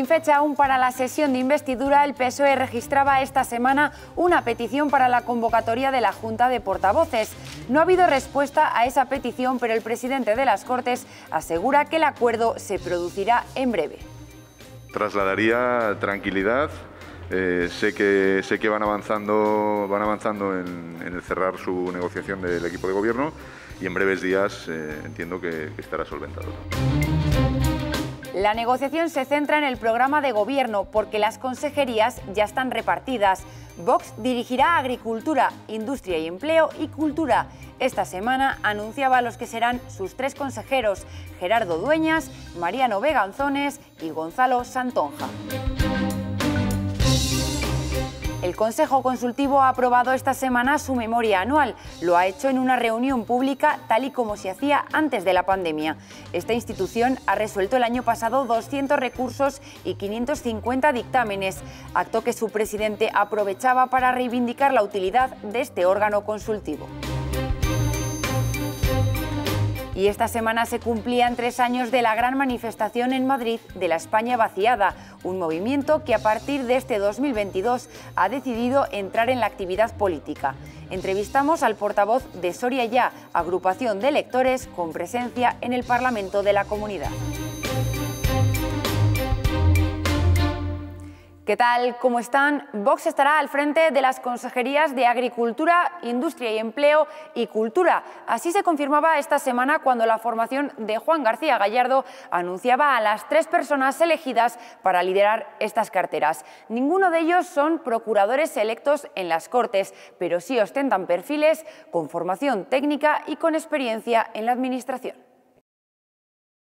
Sin fecha aún para la sesión de investidura, el PSOE registraba esta semana una petición para la convocatoria de la Junta de Portavoces. No ha habido respuesta a esa petición, pero el presidente de las Cortes asegura que el acuerdo se producirá en breve. Trasladaría tranquilidad. Eh, sé, que, sé que van avanzando, van avanzando en, cerrar su negociación del equipo de gobierno y en breves días eh, entiendo que, que estará solventado. La negociación se centra en el programa de gobierno porque las consejerías ya están repartidas. Vox dirigirá Agricultura, Industria y Empleo y Cultura. Esta semana anunciaba los que serán sus tres consejeros, Gerardo Dueñas, Mariano Veganzones y Gonzalo Santonja. El Consejo Consultivo ha aprobado esta semana su memoria anual. Lo ha hecho en una reunión pública tal y como se hacía antes de la pandemia. Esta institución ha resuelto el año pasado 200 recursos y 550 dictámenes, acto que su presidente aprovechaba para reivindicar la utilidad de este órgano consultivo. Y esta semana se cumplían tres años de la gran manifestación en Madrid de la España vaciada, un movimiento que a partir de este 2022 ha decidido entrar en la actividad política. Entrevistamos al portavoz de Soria Ya, agrupación de electores con presencia en el Parlamento de la Comunidad. ¿Qué tal? ¿Cómo están? Vox estará al frente de las consejerías de Agricultura, Industria y Empleo y Cultura. Así se confirmaba esta semana cuando la formación de Juan García Gallardo anunciaba a las tres personas elegidas para liderar estas carteras. Ninguno de ellos son procuradores electos en las Cortes, pero sí ostentan perfiles con formación técnica y con experiencia en la Administración.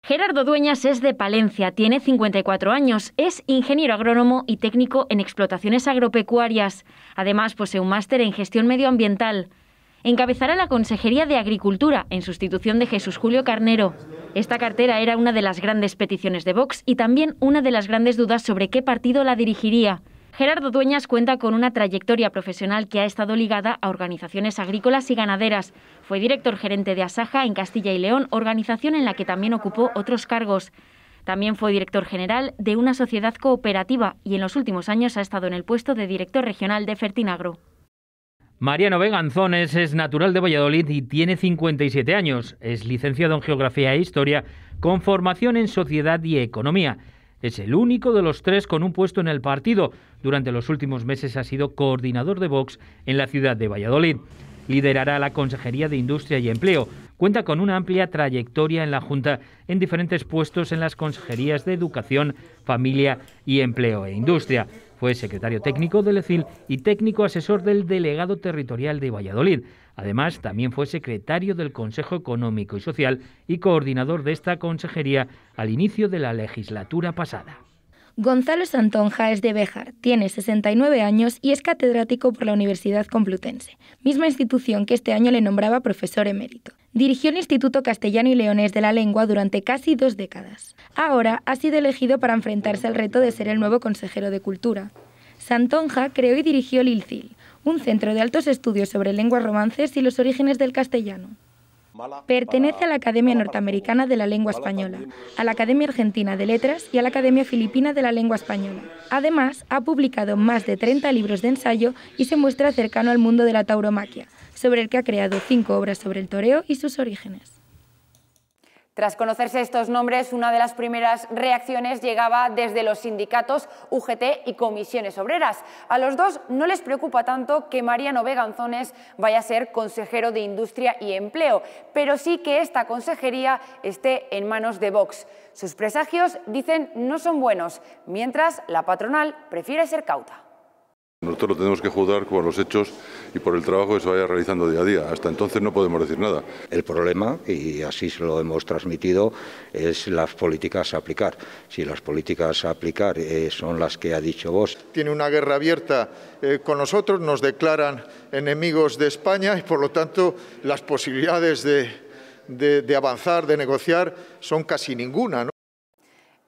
Gerardo Dueñas es de Palencia, tiene 54 años, es ingeniero agrónomo y técnico en explotaciones agropecuarias. Además, posee un máster en gestión medioambiental. Encabezará la Consejería de Agricultura en sustitución de Jesús Julio Carnero. Esta cartera era una de las grandes peticiones de Vox y también una de las grandes dudas sobre qué partido la dirigiría. Gerardo Dueñas cuenta con una trayectoria profesional que ha estado ligada a organizaciones agrícolas y ganaderas. Fue director gerente de Asaja en Castilla y León, organización en la que también ocupó otros cargos. También fue director general de una sociedad cooperativa y en los últimos años ha estado en el puesto de director regional de Fertinagro. Mariano Veganzones es natural de Valladolid y tiene 57 años. Es licenciado en Geografía e Historia con formación en Sociedad y Economía. Es el único de los tres con un puesto en el partido. Durante los últimos meses ha sido coordinador de Vox en la ciudad de Valladolid. Liderará la Consejería de Industria y Empleo. Cuenta con una amplia trayectoria en la Junta en diferentes puestos en las consejerías de Educación, Familia y Empleo e Industria. Fue secretario técnico del ECIL y técnico asesor del delegado territorial de Valladolid. Además, también fue secretario del Consejo Económico y Social y coordinador de esta consejería al inicio de la legislatura pasada. Gonzalo Santonja es de Béjar, tiene 69 años y es catedrático por la Universidad Complutense, misma institución que este año le nombraba profesor emérito. Dirigió el Instituto Castellano y Leones de la Lengua durante casi dos décadas. Ahora ha sido elegido para enfrentarse al reto de ser el nuevo consejero de Cultura. Santonja creó y dirigió el ILCIL, un centro de altos estudios sobre lenguas romances y los orígenes del castellano. Pertenece a la Academia Norteamericana de la Lengua Española, a la Academia Argentina de Letras y a la Academia Filipina de la Lengua Española. Además, ha publicado más de 30 libros de ensayo y se muestra cercano al mundo de la tauromaquia, sobre el que ha creado cinco obras sobre el toreo y sus orígenes. Tras conocerse estos nombres, una de las primeras reacciones llegaba desde los sindicatos UGT y comisiones obreras. A los dos no les preocupa tanto que Mariano veganzones vaya a ser consejero de Industria y Empleo, pero sí que esta consejería esté en manos de Vox. Sus presagios, dicen, no son buenos, mientras la patronal prefiere ser cauta. Nosotros lo tenemos que juzgar por los hechos y por el trabajo que se vaya realizando día a día. Hasta entonces no podemos decir nada. El problema, y así se lo hemos transmitido, es las políticas a aplicar. Si las políticas a aplicar eh, son las que ha dicho vos. Tiene una guerra abierta eh, con nosotros, nos declaran enemigos de España y por lo tanto las posibilidades de, de avanzar, de negociar, son casi ninguna.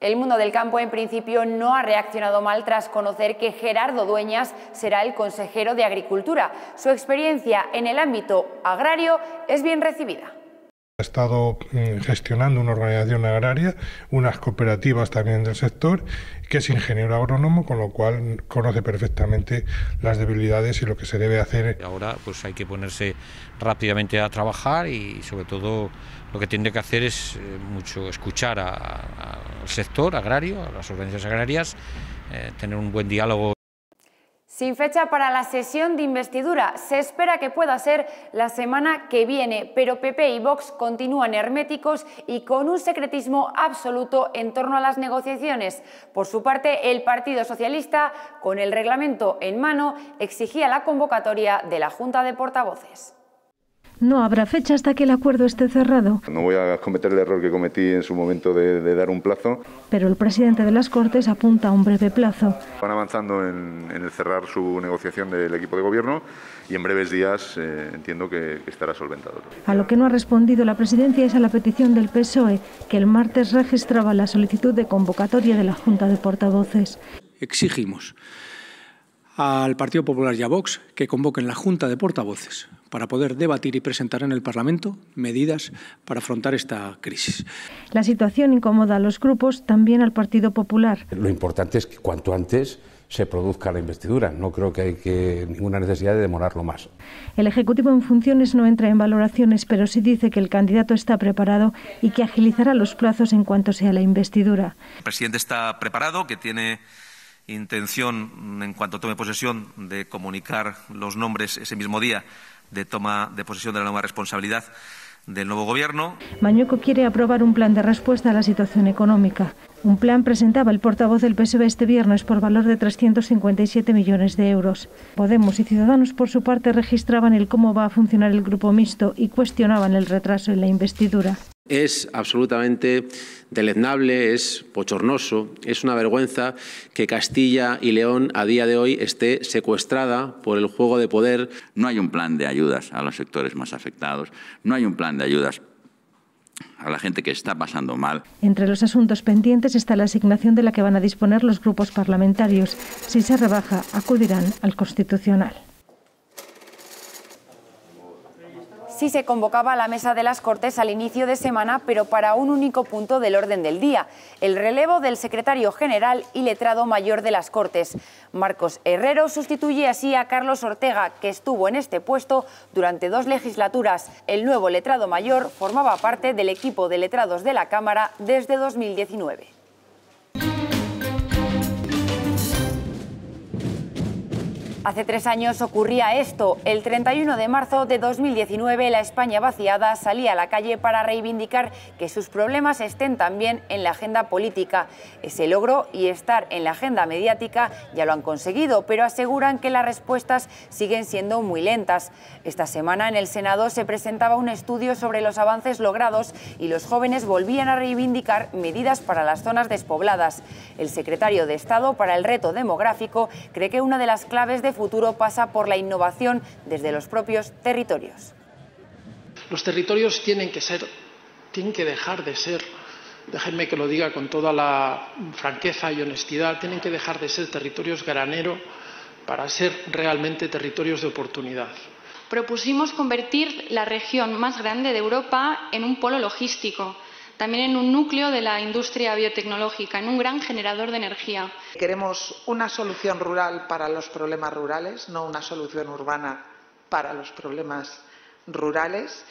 El mundo del campo en principio no ha reaccionado mal tras conocer que Gerardo Dueñas será el consejero de Agricultura. Su experiencia en el ámbito agrario es bien recibida. Ha estado mm, gestionando una organización agraria, unas cooperativas también del sector, que es ingeniero agrónomo, con lo cual conoce perfectamente las debilidades y lo que se debe hacer. Ahora pues hay que ponerse rápidamente a trabajar y sobre todo lo que tiene que hacer es eh, mucho escuchar a, a sector agrario, a las organizaciones agrarias, eh, tener un buen diálogo. Sin fecha para la sesión de investidura, se espera que pueda ser la semana que viene, pero PP y Vox continúan herméticos y con un secretismo absoluto en torno a las negociaciones. Por su parte, el Partido Socialista, con el reglamento en mano, exigía la convocatoria de la Junta de Portavoces. No habrá fecha hasta que el acuerdo esté cerrado. No voy a cometer el error que cometí en su momento de, dar un plazo. Pero el presidente de las Cortes apunta a un breve plazo. Van avanzando en, el cerrar su negociación del equipo de gobierno y en breves días eh, entiendo que, estará solventado. A lo que no ha respondido la presidencia es a la petición del PSOE, que el martes registraba la solicitud de convocatoria de la Junta de Portavoces. Exigimos al Partido Popular y a Vox que convoquen la Junta de Portavoces para poder debatir y presentar en el Parlamento medidas para afrontar esta crisis. La situación incomoda a los grupos, también al Partido Popular. Lo importante es que cuanto antes se produzca la investidura. No creo que haya ninguna necesidad de demorarlo más. El Ejecutivo en funciones no entra en valoraciones, pero sí dice que el candidato está preparado y que agilizará los plazos en cuanto sea la investidura. El presidente está preparado, que tiene intención, en cuanto tome posesión, de comunicar los nombres ese mismo día de toma de posesión de la nueva responsabilidad del nuevo gobierno. Mañuco quiere aprobar un plan de respuesta a la situación económica. Un plan presentaba el portavoz del PSOE este viernes por valor de 357 millones de euros. Podemos y Ciudadanos, por su parte, registraban el cómo va a funcionar el grupo mixto y cuestionaban el retraso en la investidura. Es absolutamente deleznable, es pochornoso, es una vergüenza que Castilla y León a día de hoy esté secuestrada por el juego de poder. No hay un plan de ayudas a los sectores más afectados, no hay un plan de ayudas a la gente que está pasando mal. Entre los asuntos pendientes está la asignación de la que van a disponer los grupos parlamentarios. Si se rebaja, acudirán al Constitucional. Así se convocaba la mesa de las Cortes al inicio de semana, pero para un único punto del orden del día, el relevo del secretario general y letrado mayor de las Cortes. Marcos Herrero sustituye así a Carlos Ortega, que estuvo en este puesto durante dos legislaturas. El nuevo letrado mayor formaba parte del equipo de letrados de la Cámara desde 2019. Hace tres años ocurría esto. El 31 de marzo de 2019, la España vaciada salía a la calle para reivindicar que sus problemas estén también en la agenda política. Ese logro y estar en la agenda mediática ya lo han conseguido, pero aseguran que las respuestas siguen siendo muy lentas. Esta semana en el Senado se presentaba un estudio sobre los avances logrados y los jóvenes volvían a reivindicar medidas para las zonas despobladas. El secretario de Estado para el Reto Demográfico cree que una de las claves de futuro pasa por la innovación desde los propios territorios. Los territorios tienen que ser, tienen que dejar de ser, déjenme que lo diga con toda la franqueza y honestidad, tienen que dejar de ser territorios granero para ser realmente territorios de oportunidad. Propusimos convertir la región más grande de Europa en un polo logístico también en un núcleo de la industria biotecnológica, en un gran generador de energía. Queremos una solución rural para los problemas rurales, no una solución urbana para los problemas rurales.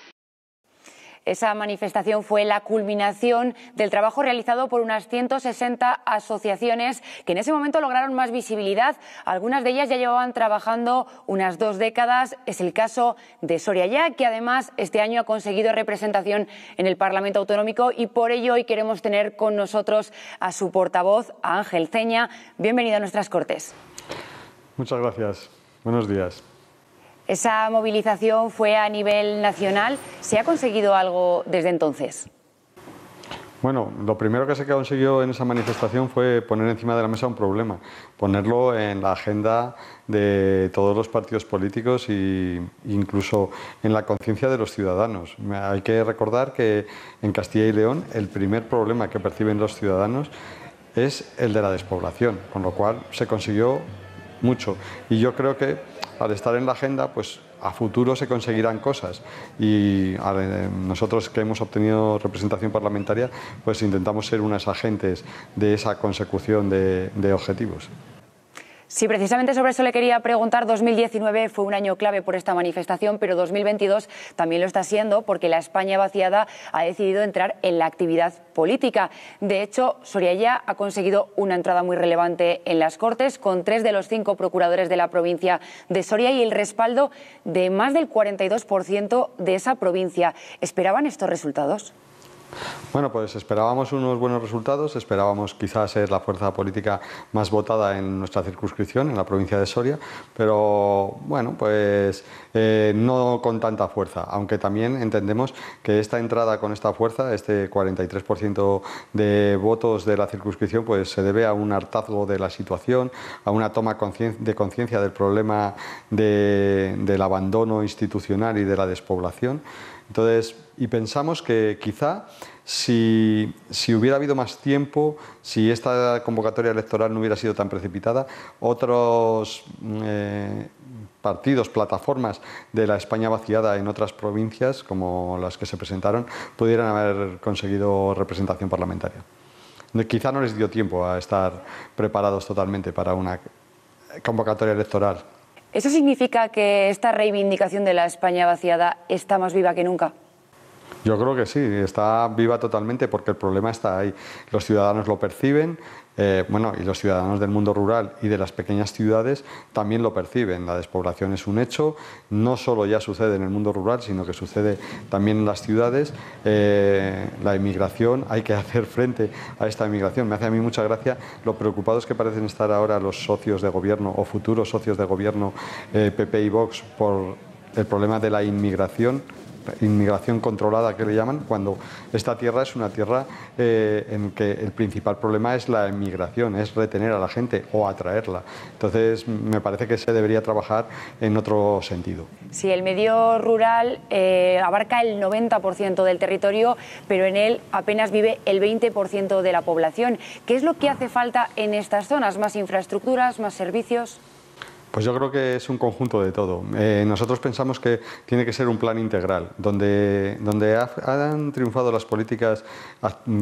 Esa manifestación fue la culminación del trabajo realizado por unas 160 asociaciones que en ese momento lograron más visibilidad. Algunas de ellas ya llevaban trabajando unas dos décadas. Es el caso de Soria Ya, que además este año ha conseguido representación en el Parlamento Autonómico y por ello hoy queremos tener con nosotros a su portavoz, a Ángel Ceña. Bienvenido a nuestras Cortes. Muchas gracias. Buenos días. Esa movilización fue a nivel nacional. ¿Se ha conseguido algo desde entonces? Bueno, lo primero que se consiguió en esa manifestación fue poner encima de la mesa un problema, ponerlo en la agenda de todos los partidos políticos e incluso en la conciencia de los ciudadanos. Hay que recordar que en Castilla y León el primer problema que perciben los ciudadanos es el de la despoblación, con lo cual se consiguió mucho. Y yo creo que al estar en la agenda, pues a futuro se conseguirán cosas. Y eh, nosotros que hemos obtenido representación parlamentaria, pues intentamos ser unas agentes de esa consecución de objetivos. Sí, precisamente sobre eso le quería preguntar. 2019 fue un año clave por esta manifestación, pero 2022 también lo está siendo porque la España vaciada ha decidido entrar en la actividad política. De hecho, Soria ya ha conseguido una entrada muy relevante en las Cortes con tres de los cinco procuradores de la provincia de Soria y el respaldo de más del 42% de esa provincia. ¿Esperaban estos resultados? Bueno, pues esperábamos unos buenos resultados, esperábamos quizás ser la fuerza política más votada en nuestra circunscripción, en la provincia de Soria, pero bueno, pues eh, no con tanta fuerza, aunque también entendemos que esta entrada con esta fuerza, este 43% de votos de la circunscripción, pues se debe a un hartazgo de la situación, a una toma de conciencia del problema del abandono institucional y de la despoblación. Entonces, y pensamos que quizá si, hubiera habido más tiempo, si esta convocatoria electoral no hubiera sido tan precipitada, otros mm, eh, partidos, plataformas de la España vaciada en otras provincias, como las que se presentaron, pudieran haber conseguido representación parlamentaria. Quizá no les dio tiempo a estar preparados totalmente para una convocatoria electoral ¿Eso significa que esta reivindicación de la España vaciada está más viva que nunca? Yo creo que sí, está viva totalmente porque el problema está ahí. Los ciudadanos lo perciben, eh, bueno, y los ciudadanos del mundo rural y de las pequeñas ciudades también lo perciben. La despoblación es un hecho, no solo ya sucede en el mundo rural, sino que sucede también en las ciudades. Eh, la inmigración, hay que hacer frente a esta inmigración. Me hace a mí mucha gracia lo preocupados que parecen estar ahora los socios de gobierno o futuros socios de gobierno eh, PP y Vox por el problema de la inmigración inmigración controlada que le llaman, cuando esta tierra es una tierra eh, en que el principal problema es la inmigración, es retener a la gente o atraerla. Entonces, me parece que se debería trabajar en otro sentido. Sí, el medio rural eh, abarca el 90% del territorio, pero en él apenas vive el 20% de la población. ¿Qué es lo que hace falta en estas zonas? ¿Más infraestructuras, más servicios? Pues yo creo que es un conjunto de todo. Eh, nosotros pensamos que tiene que ser un plan integral, donde, donde han triunfado las políticas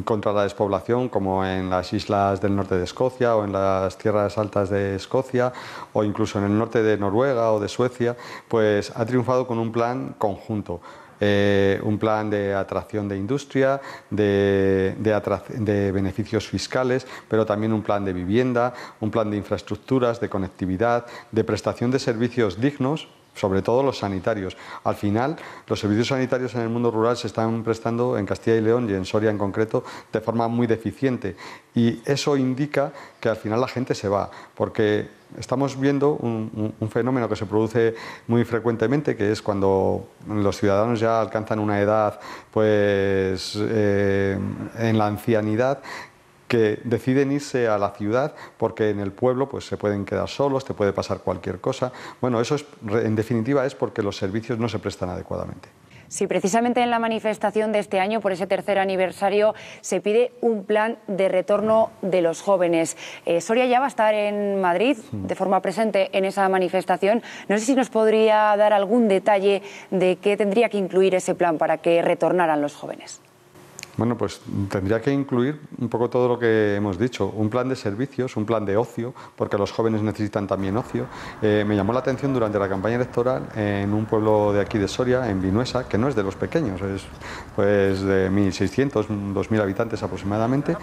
contra la despoblación, como en las islas del norte de Escocia o en las tierras altas de Escocia o incluso en el norte de Noruega o de Suecia, pues ha triunfado con un plan conjunto. Eh, un plan de atracción de industria, de, beneficios fiscales, pero también un plan de vivienda, un plan de infraestructuras, de conectividad, de prestación de servicios dignos sobre todo los sanitarios. Al final, los servicios sanitarios en el mundo rural se están prestando en Castilla y León y en Soria en concreto de forma muy deficiente y eso indica que al final la gente se va, porque estamos viendo un, fenómeno que se produce muy frecuentemente, que es cuando los ciudadanos ya alcanzan una edad, pues eh, en la ancianidad, que deciden irse a la ciudad porque en el pueblo pues, se pueden quedar solos, te puede pasar cualquier cosa. Bueno, eso es, en definitiva es porque los servicios no se prestan adecuadamente. Sí, precisamente en la manifestación de este año, por ese tercer aniversario, se pide un plan de retorno de los jóvenes. Eh, Soria ya va a estar en Madrid de forma presente en esa manifestación. No sé si nos podría dar algún detalle de qué tendría que incluir ese plan para que retornaran los jóvenes. Bueno, pues tendría que incluir un poco todo lo que hemos dicho, un plan de servicios, un plan de ocio, porque los jóvenes necesitan también ocio. Eh, me llamó la atención durante la campaña electoral en un pueblo de aquí de Soria, en Vinuesa, que no es de los pequeños, es pues de 1.600, 2.000 habitantes aproximadamente,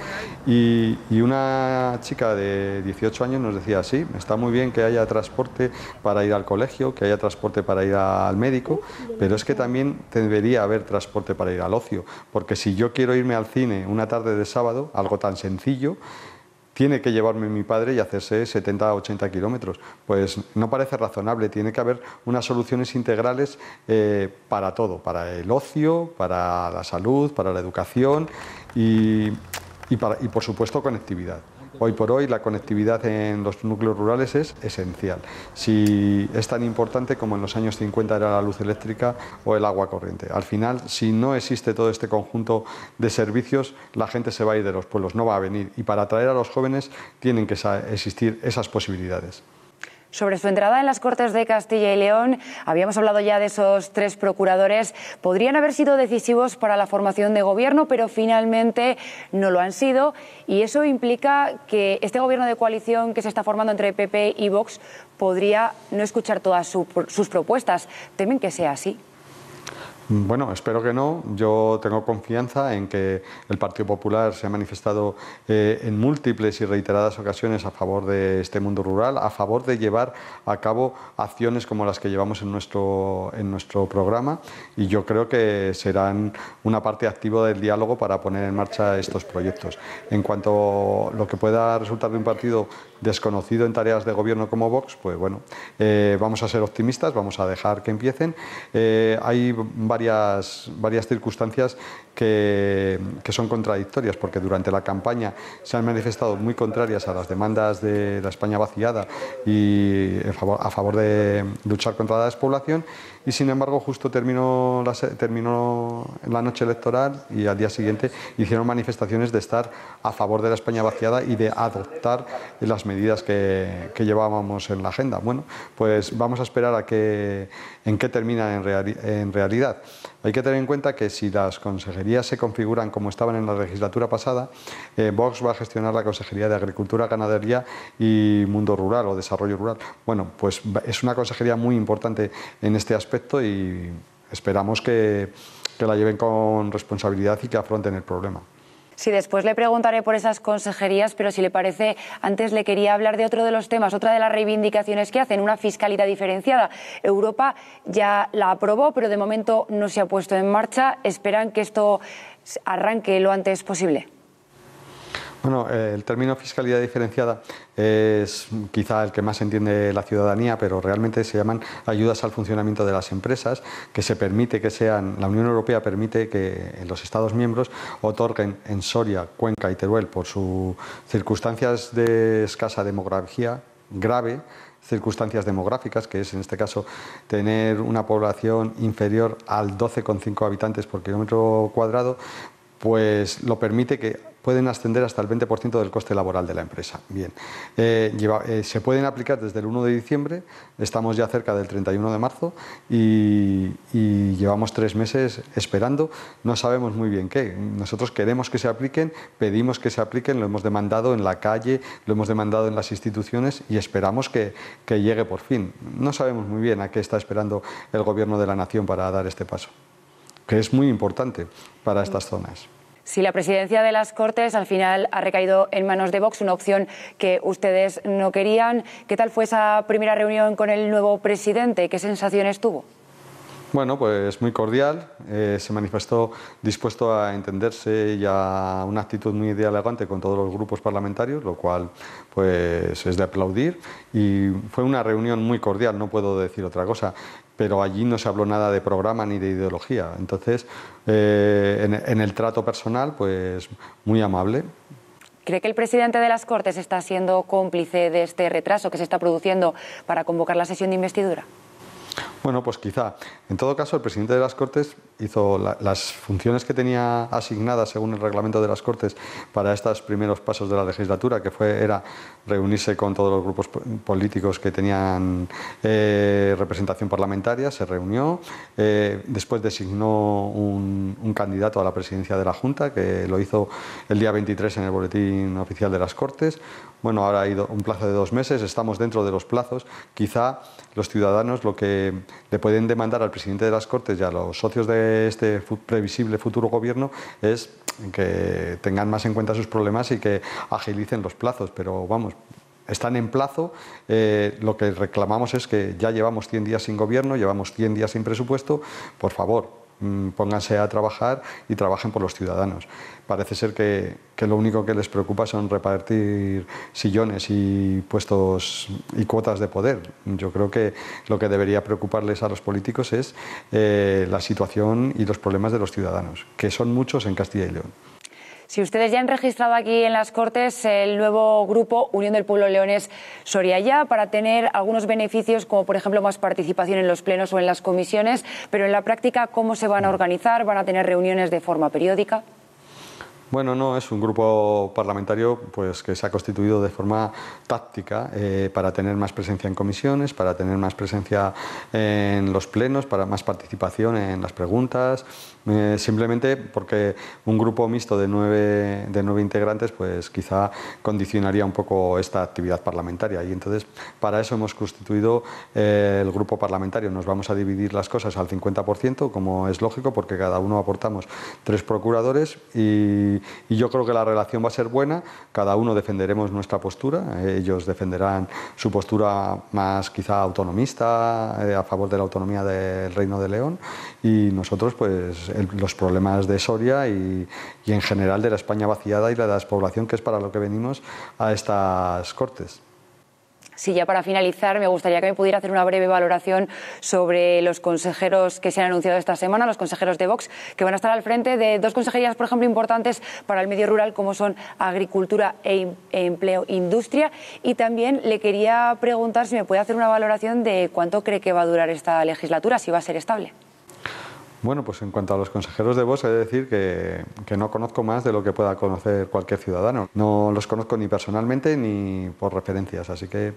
y, una chica de 18 años nos decía, sí, está muy bien que haya transporte para ir al colegio, que haya transporte para ir al médico, pero es que también debería haber transporte para ir al ocio, porque si yo quiero quiero irme al cine una tarde de sábado, algo tan sencillo, tiene que llevarme mi padre y hacerse 70 a 80 kilómetros. Pues no parece razonable, tiene que haber unas soluciones integrales eh, para todo, para el ocio, para la salud, para la educación y, y, para, y por supuesto conectividad. Hoy por hoy la conectividad en los núcleos rurales es esencial. Si es tan importante como en los años 50 era la luz eléctrica o el agua corriente. Al final, si no existe todo este conjunto de servicios, la gente se va a ir de los pueblos, no va a venir. Y para atraer a los jóvenes tienen que existir esas posibilidades. Sobre su entrada en las Cortes de Castilla y León, habíamos hablado ya de esos tres procuradores. Podrían haber sido decisivos para la formación de gobierno, pero finalmente no lo han sido. Y eso implica que este gobierno de coalición que se está formando entre PP y Vox podría no escuchar todas sus propuestas. ¿Temen que sea así? Bueno, espero que no. Yo tengo confianza en que el Partido Popular se ha manifestado eh, en múltiples y reiteradas ocasiones a favor de este mundo rural, a favor de llevar a cabo acciones como las que llevamos en nuestro, en nuestro programa y yo creo que serán una parte activa del diálogo para poner en marcha estos proyectos. En cuanto a lo que pueda resultar de un partido desconocido en tareas de gobierno como Vox, pues bueno, eh, vamos a ser optimistas, vamos a dejar que empiecen. Eh, hay varias, circunstancias que, son contradictorias, porque durante la campaña se han manifestado muy contrarias a las demandas de la España vaciada y a favor, de luchar contra la despoblación, y sin embargo justo terminó la, noche electoral y al día siguiente hicieron manifestaciones de estar a favor de la España vaciada y de adoptar las medidas que, llevábamos en la agenda. Bueno, pues vamos a esperar a que, en qué termina en realidad. Hay que tener en cuenta que si las consejerías se configuran como estaban en la legislatura pasada, eh, Vox va a gestionar la Consejería de Agricultura, Ganadería y Mundo Rural o Desarrollo Rural. Bueno, pues es una consejería muy importante en este aspecto y esperamos que la lleven con responsabilidad y que afronten el problema. Sí, después le preguntaré por esas consejerías, pero si le parece, antes le quería hablar de otro de los temas, otra de las reivindicaciones que hacen, una fiscalidad diferenciada. Europa ya la aprobó, pero de momento no se ha puesto en marcha. Esperan que esto arranque lo antes posible. Bueno, eh, el término fiscalidad diferenciada es quizá el que más entiende la ciudadanía, pero realmente se llaman ayudas al funcionamiento de las empresas, que se permite que sean, la Unión Europea permite que los Estados miembros otorguen en Soria, Cuenca y Teruel, por sus circunstancias de escasa demografía grave, circunstancias demográficas, que es en este caso tener una población inferior al 12,5 habitantes por kilómetro cuadrado, pues lo permite que pueden ascender hasta el 20% del coste laboral de la empresa. Bien, eh, eh, se pueden aplicar desde el 1 de diciembre, estamos ya cerca del 31 de marzo y, llevamos tres meses esperando, no sabemos muy bien qué. Nosotros queremos que se apliquen, pedimos que se apliquen, lo hemos demandado en la calle, lo hemos demandado en las instituciones y esperamos que llegue por fin. No sabemos muy bien a qué está esperando el Gobierno de la Nación para dar este paso, que es muy importante para estas zonas. Si la presidencia de las Cortes al final ha recaído en manos de Vox, una opción que ustedes no querían, ¿qué tal fue esa primera reunión con el nuevo presidente? ¿Qué sensaciones tuvo? Bueno, pues muy cordial, eh, se manifestó dispuesto a entenderse y a una actitud muy dialogante con todos los grupos parlamentarios, lo cual pues es de aplaudir y fue una reunión muy cordial, no puedo decir otra cosa pero allí no se habló nada de programa ni de ideología. Entonces, eh, en, en, el trato personal, pues muy amable. ¿Cree que el presidente de las Cortes está siendo cómplice de este retraso que se está produciendo para convocar la sesión de investidura? Bueno, pues quizá. En todo caso, el presidente de las Cortes hizo las funciones que tenía asignadas según el reglamento de las Cortes para estos primeros pasos de la legislatura, que fue era reunirse con todos los grupos políticos que tenían eh, representación parlamentaria, se reunió, eh, después designó un, un, candidato a la presidencia de la Junta, que lo hizo el día 23 en el boletín oficial de las Cortes. Bueno, ahora ha ido un plazo de dos meses, estamos dentro de los plazos. Quizá los ciudadanos lo que le pueden demandar al presidente de las Cortes y a los socios de este previsible futuro gobierno es que tengan más en cuenta sus problemas y que agilicen los plazos, pero vamos, están en plazo. Eh, lo que reclamamos es que ya llevamos 100 días sin gobierno, llevamos 100 días sin presupuesto. Por favor, Mm, pónganse a trabajar y trabajen por los ciudadanos. Parece ser que, lo único que les preocupa son repartir sillones y puestos y cuotas de poder. Yo creo que lo que debería preocuparles a los políticos es eh, la situación y los problemas de los ciudadanos, que son muchos en Castilla y León. Si ustedes ya han registrado aquí en las Cortes el nuevo grupo Unión del Pueblo Leones ya para tener algunos beneficios, como por ejemplo más participación en los plenos o en las comisiones, pero en la práctica, ¿cómo se van a organizar? ¿Van a tener reuniones de forma periódica? Bueno, no, es un grupo parlamentario pues, que se ha constituido de forma táctica eh, para tener más presencia en comisiones, para tener más presencia en los plenos, para más participación en las preguntas, eh, simplemente porque un grupo mixto de nueve, de nueve integrantes pues quizá condicionaría un poco esta actividad parlamentaria y entonces para eso hemos constituido eh, el grupo parlamentario. Nos vamos a dividir las cosas al 50% como es lógico porque cada uno aportamos tres procuradores y, yo creo que la relación va a ser buena. Cada uno defenderemos nuestra postura, ellos defenderán su postura más quizá autonomista, eh, a favor de la autonomía del Reino de León y nosotros pues los problemas de Soria y, en general de la España vaciada y la despoblación, que es para lo que venimos a estas Cortes. Sí, ya para finalizar, me gustaría que me pudiera hacer una breve valoración sobre los consejeros que se han anunciado esta semana, los consejeros de Vox, que van a estar al frente de dos consejerías, por ejemplo, importantes para el medio rural, como son Agricultura e Empleo, Industria. Y también le quería preguntar si me puede hacer una valoración de cuánto cree que va a durar esta legislatura, si va a ser estable. Bueno, pues en cuanto a los consejeros de vos, he de decir que, que, no conozco más de lo que pueda conocer cualquier ciudadano. No los conozco ni personalmente ni por referencias, así que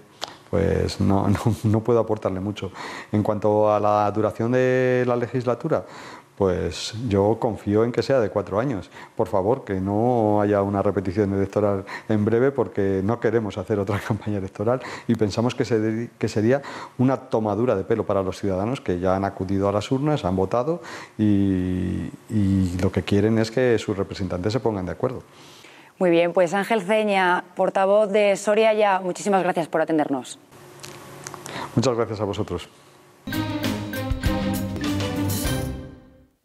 pues no, no, no puedo aportarle mucho. En cuanto a la duración de la legislatura, pues yo confío en que sea de cuatro años. Por favor, que no haya una repetición electoral en breve porque no queremos hacer otra campaña electoral y pensamos que, sería una tomadura de pelo para los ciudadanos que ya han acudido a las urnas, han votado y, y lo que quieren es que sus representantes se pongan de acuerdo. Muy bien, pues Ángel Ceña, portavoz de Soria Ya, muchísimas gracias por atendernos. Muchas gracias a vosotros.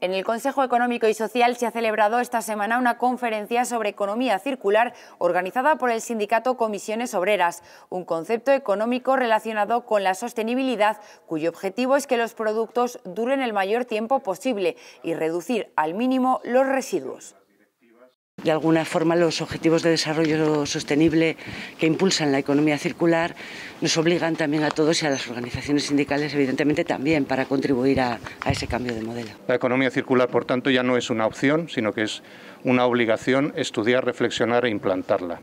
En el Consejo Económico y Social se ha celebrado esta semana una conferencia sobre economía circular organizada por el sindicato Comisiones Obreras, un concepto económico relacionado con la sostenibilidad cuyo objetivo es que los productos duren el mayor tiempo posible y reducir al mínimo los residuos de alguna forma los objetivos de desarrollo sostenible que impulsan la economía circular nos obligan también a todos y a las organizaciones sindicales, evidentemente, también para contribuir a, a, ese cambio de modelo. La economía circular, por tanto, ya no es una opción, sino que es una obligación estudiar, reflexionar e implantarla.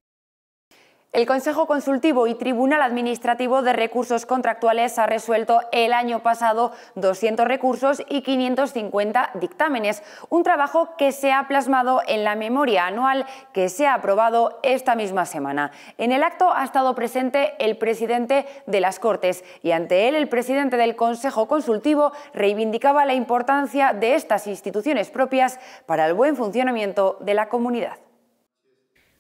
El Consejo Consultivo y Tribunal Administrativo de Recursos Contractuales ha resuelto el año pasado 200 recursos y 550 dictámenes, un trabajo que se ha plasmado en la memoria anual que se ha aprobado esta misma semana. En el acto ha estado presente el presidente de las Cortes y ante él el presidente del Consejo Consultivo reivindicaba la importancia de estas instituciones propias para el buen funcionamiento de la comunidad.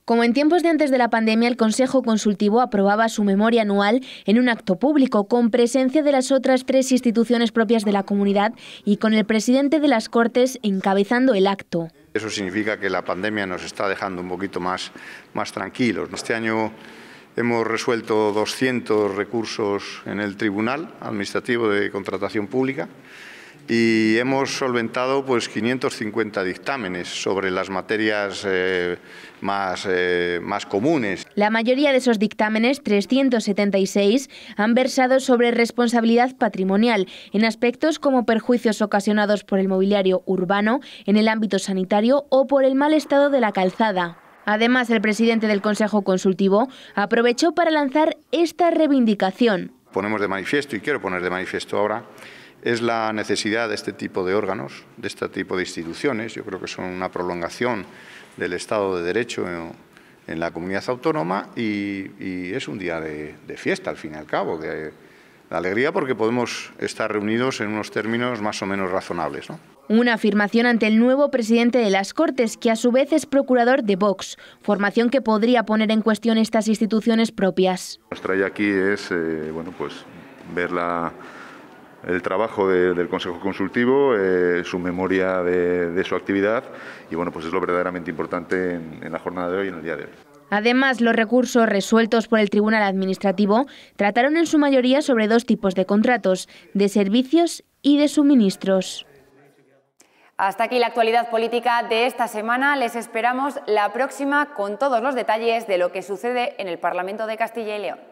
Como en tiempos de antes de la pandemia, el Consejo Consultivo aprobaba su memoria anual en un acto público con presencia de las otras tres instituciones propias de la comunidad y con el presidente de las Cortes encabezando el acto. Eso significa que la pandemia nos está dejando un poquito más, más tranquilos. Este año hemos resuelto 200 recursos en el Tribunal Administrativo de Contratación Pública y hemos solventado pues 550 dictámenes sobre las materias eh, más, eh, más comunes. La mayoría de esos dictámenes, 376, han versado sobre responsabilidad patrimonial en aspectos como perjuicios ocasionados por el mobiliario urbano, en el ámbito sanitario o por el mal estado de la calzada. Además, el presidente del Consejo Consultivo aprovechó para lanzar esta reivindicación. Ponemos de manifiesto, y quiero poner de manifiesto ahora, es la necesidad de este tipo de órganos, de este tipo de instituciones. Yo creo que son una prolongación del Estado de Derecho en, la comunidad autónoma y, es un día de, fiesta, al fin y al cabo, de, alegría porque podemos estar reunidos en unos términos más o menos razonables. ¿no? Una afirmación ante el nuevo presidente de las Cortes, que a su vez es procurador de Vox, formación que podría poner en cuestión estas instituciones propias. Nos trae aquí es eh, bueno, pues, ver la el trabajo del Consejo Consultivo, eh, su memoria de, su actividad y bueno, pues es lo verdaderamente importante en, en la jornada de hoy y en el día de hoy. Además, los recursos resueltos por el Tribunal Administrativo trataron en su mayoría sobre dos tipos de contratos, de servicios y de suministros. Hasta aquí la actualidad política de esta semana. Les esperamos la próxima con todos los detalles de lo que sucede en el Parlamento de Castilla y León.